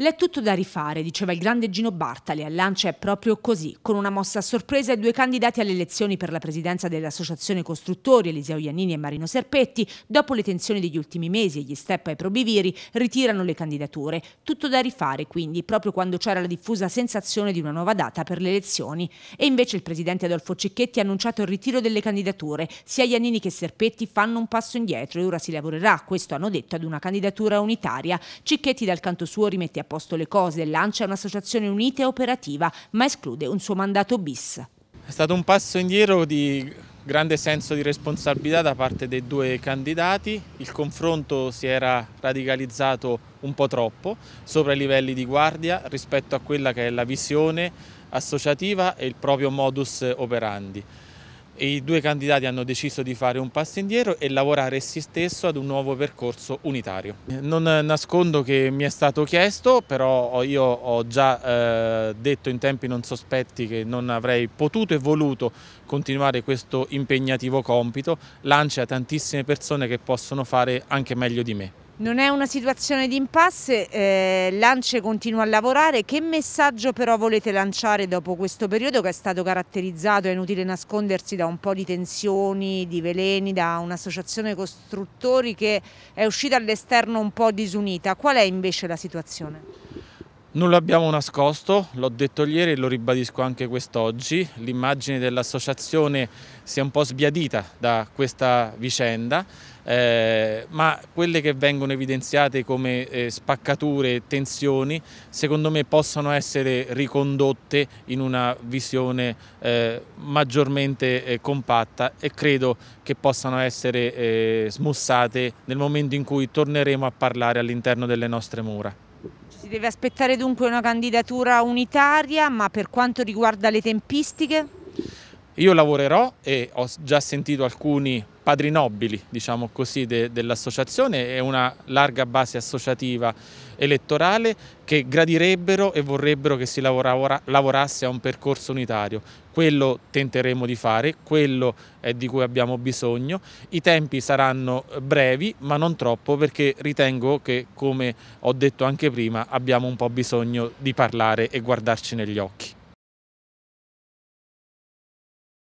L'è tutto da rifare, diceva il grande Gino Bartali, al lancio è proprio così. Con una mossa a sorpresa i due candidati alle elezioni per la presidenza dell'Associazione Costruttori, Eliseo Iannini e Marino Serpetti, dopo le tensioni degli ultimi mesi e gli step ai probiviri, ritirano le candidature. Tutto da rifare, quindi, proprio quando c'era la diffusa sensazione di una nuova data per le elezioni. E invece il presidente Adolfo Cicchetti ha annunciato il ritiro delle candidature. Sia Iannini che Serpetti fanno un passo indietro e ora si lavorerà, questo hanno detto, ad una candidatura unitaria. Cicchetti dal canto suo rimette a posto le cose, e lancia un'associazione unita e operativa, ma esclude un suo mandato bis. È stato un passo indietro di grande senso di responsabilità da parte dei due candidati, il confronto si era radicalizzato un po' troppo sopra i livelli di guardia rispetto a quella che è la visione associativa e il proprio modus operandi. I due candidati hanno deciso di fare un passo indietro e lavorare essi stesso ad un nuovo percorso unitario. Non nascondo che mi è stato chiesto, però io ho già eh, detto in tempi non sospetti che non avrei potuto e voluto continuare questo impegnativo compito. lancia tantissime persone che possono fare anche meglio di me. Non è una situazione di impasse, eh, Lance continua a lavorare, che messaggio però volete lanciare dopo questo periodo che è stato caratterizzato, è inutile nascondersi, da un po' di tensioni, di veleni, da un'associazione costruttori che è uscita all'esterno un po' disunita, qual è invece la situazione? Nulla abbiamo nascosto, l'ho detto ieri e lo ribadisco anche quest'oggi, l'immagine dell'associazione si è un po' sbiadita da questa vicenda, eh, ma quelle che vengono evidenziate come eh, spaccature, tensioni, secondo me possono essere ricondotte in una visione eh, maggiormente eh, compatta e credo che possano essere eh, smussate nel momento in cui torneremo a parlare all'interno delle nostre mura. Si deve aspettare dunque una candidatura unitaria, ma per quanto riguarda le tempistiche? Io lavorerò e ho già sentito alcuni padri nobili, diciamo così, de, dell'associazione e una larga base associativa elettorale che gradirebbero e vorrebbero che si lavora, lavorasse a un percorso unitario. Quello tenteremo di fare, quello è di cui abbiamo bisogno. I tempi saranno eh, brevi, ma non troppo, perché ritengo che, come ho detto anche prima, abbiamo un po' bisogno di parlare e guardarci negli occhi.